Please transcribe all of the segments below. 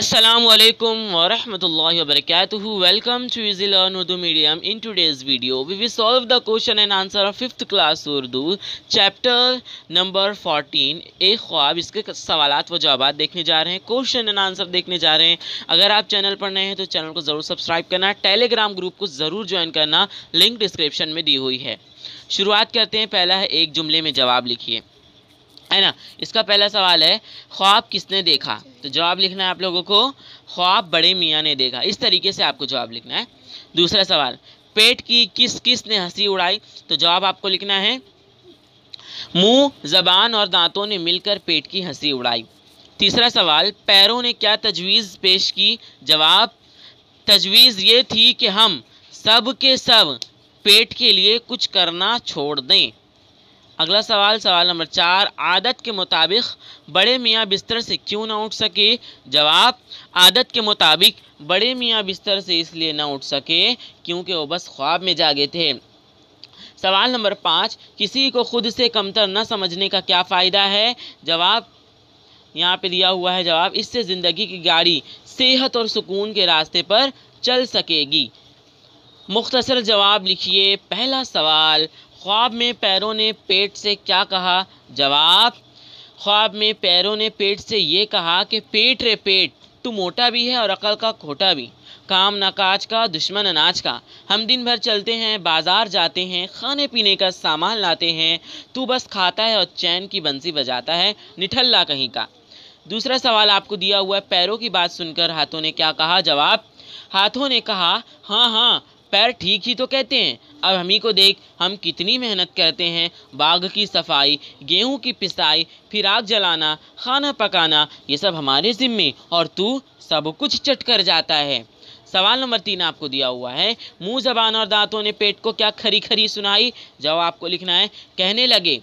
Assalamualaikum warahmatullahi wabarakatuh. Welcome to Easy Learn Urdu Medium. In today's video, we will solve the question and answer of fifth class Urdu, chapter number 14. एक ख्वाब इसके सवालत व जवाब देखने जा रहे हैं क्वेश्चन एंड आंसर देखने जा रहे हैं अगर आप चैनल पर नए हैं तो चैनल को ज़रूर सब्सक्राइब करना टेलीग्राम ग्रुप को ज़रूर ज्वाइन करना लिंक डिस्क्रिप्शन में दी हुई है शुरुआत करते हैं पहला है एक जुमले में जवाब लिखिए है ना इसका पहला सवाल है ख्वाब किसने देखा तो जवाब लिखना है आप लोगों को ख्वाब बड़े मियाँ ने देखा इस तरीके से आपको जवाब लिखना है दूसरा सवाल पेट की किस किस ने हंसी उड़ाई तो जवाब आपको लिखना है मुंह जबान और दांतों ने मिलकर पेट की हंसी उड़ाई तीसरा सवाल पैरों ने क्या तजवीज़ पेश की जवाब तजवीज़ ये थी कि हम सब के सब पेट के लिए कुछ करना छोड़ दें अगला सवाल सवाल नंबर चार आदत के मुताबिक बड़े मियाँ बिस्तर से क्यों ना उठ सके जवाब आदत के मुताबिक बड़े मियाँ बिस्तर से इसलिए ना उठ सके क्योंकि वो बस ख्वाब में जागे थे सवाल नंबर पाँच किसी को खुद से कमतर न समझने का क्या फ़ायदा है जवाब यहाँ पे दिया हुआ है जवाब इससे ज़िंदगी की गाड़ी सेहत और सुकून के रास्ते पर चल सकेगी मुख्तसर जवाब लिखिए पहला सवाल ख्वाब में पैरों ने पेट से क्या कहा जवाब ख्वाब में पैरों ने पेट से ये कहा कि पेट रे पेट तू मोटा भी है और अकल का खोटा भी काम नाकाज का दुश्मन अनाज का हम दिन भर चलते हैं बाज़ार जाते हैं खाने पीने का सामान लाते हैं तू बस खाता है और चैन की बंसी बजाता है निठल्ला कहीं का दूसरा सवाल आपको दिया हुआ है पैरों की बात सुनकर हाथों ने क्या कहा जवाब हाथों ने कहा हाँ हाँ पैर ठीक ही तो कहते हैं अब हम ही को देख हम कितनी मेहनत करते हैं बाग की सफाई गेहूं की पिसाई फिर आग जलाना खाना पकाना ये सब हमारे ज़िम्मे और तू सब कुछ चट कर जाता है सवाल नंबर तीन आपको दिया हुआ है मुंह जबान और दांतों ने पेट को क्या खरी खरी सुनाई जब आपको लिखना है कहने लगे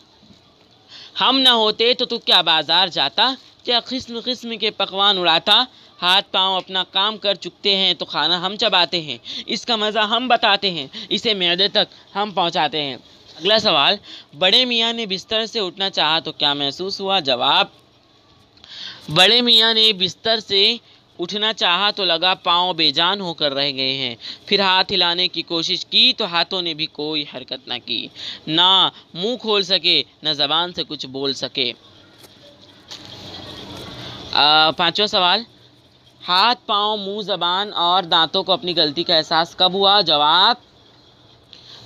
हम ना होते तो तू क्या बाजार जाता क्या किस्म किस्म के पकवान उड़ाता हाथ पांव अपना काम कर चुकते हैं तो खाना हम चबाते हैं इसका मज़ा हम बताते हैं इसे मैदे तक हम पहुंचाते हैं अगला सवाल बड़े मियाँ ने बिस्तर से उठना चाहा तो क्या महसूस हुआ जवाब बड़े मियाँ ने बिस्तर से उठना चाहा तो लगा पाँव बेजान होकर रह गए हैं फिर हाथ हिलाने की कोशिश की तो हाथों ने भी कोई हरकत ना की ना मुंह खोल सके ना ज़बान से कुछ बोल सके पांचवा सवाल हाथ पांव मुंह जबान और दांतों को अपनी गलती का एहसास कब हुआ जवाब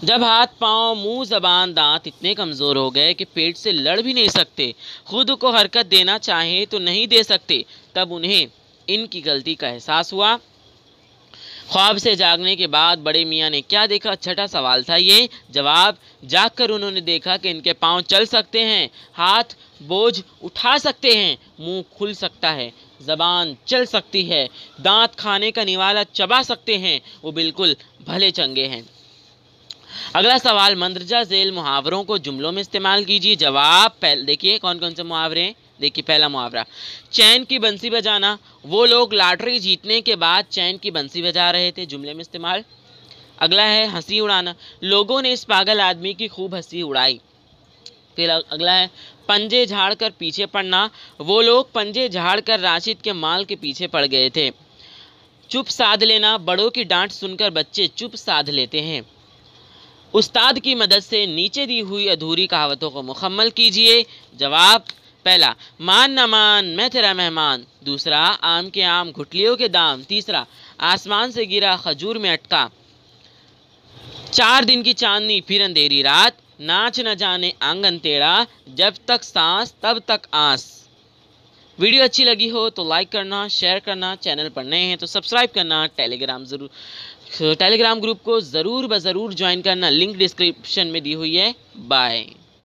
जब हाथ पाँव मुंह जबान दांत इतने कमज़ोर हो गए कि पेट से लड़ भी नहीं सकते खुद को हरकत देना चाहे तो नहीं दे सकते तब उन्हें इनकी गलती का एहसास हुआ ख्वाब से जागने के बाद बड़े मियाँ ने क्या देखा छठा सवाल था ये जवाब जागकर उन्होंने देखा कि इनके पाँव चल सकते हैं हाथ बोझ उठा सकते हैं मुंह खुल सकता है ज़बान चल सकती है दांत खाने का निवाला चबा सकते हैं वो बिल्कुल भले चंगे हैं अगला सवाल मंदरजा जेल मुहावरों को जुमलों में इस्तेमाल कीजिए जवाब पहले देखिए कौन कौन से मुहावरे हैं देखिए पहला मुहावरा चैन की बंसी बजाना वो लोग लॉटरी जीतने के बाद चैन की बंसी बजा रहे थे जुमले में इस्तेमाल अगला है हंसी उड़ाना लोगों ने इस पागल आदमी की खूब हंसी उड़ाई फिर अगला है पंजे झाड़कर पीछे पड़ना वो लोग पंजे झाड़कर राशिद के माल के पीछे पड़ गए थे चुप साध लेना बड़ों की डांट सुनकर बच्चे चुप साध लेते हैं उस्ताद की मदद से नीचे दी हुई अधूरी कहावतों को मुकम्मल कीजिए जवाब पहला मान न मान मैं तेरा मेहमान दूसरा आम के आम घुटलियों के दाम तीसरा आसमान से गिरा खजूर में अटका चार दिन की चांदनी फिर अंधेरी रात नाच न जाने आंगन तेरा जब तक सांस तब तक आंस वीडियो अच्छी लगी हो तो लाइक करना शेयर करना चैनल पर नए हैं तो सब्सक्राइब करना टेलीग्राम ज़रूर टेलीग्राम ग्रुप को ज़रूर ब ज़रूर ज्वाइन करना लिंक डिस्क्रिप्शन में दी हुई है बाय